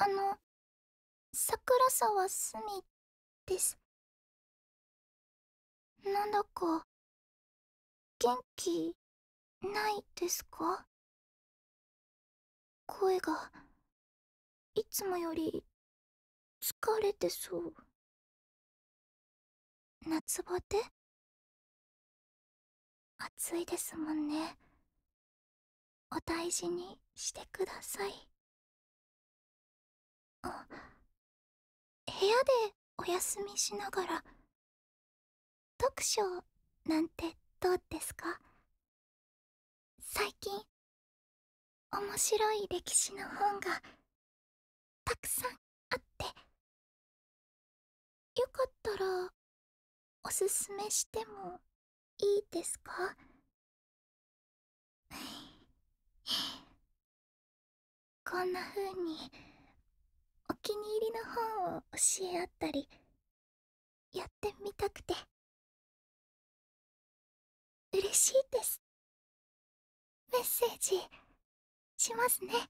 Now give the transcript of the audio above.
あの桜沢すみですなんだか元気ないですか声がいつもより疲れてそう夏バテ暑いですもんねお大事にしてくださいあ部屋でお休みしながら読書なんてどうですか最近面白い歴史の本がたくさんあってよかったらおすすめしてもいいですかこんな風にお気に入りの本を教え合ったりやってみたくて嬉しいですメッセージしますね。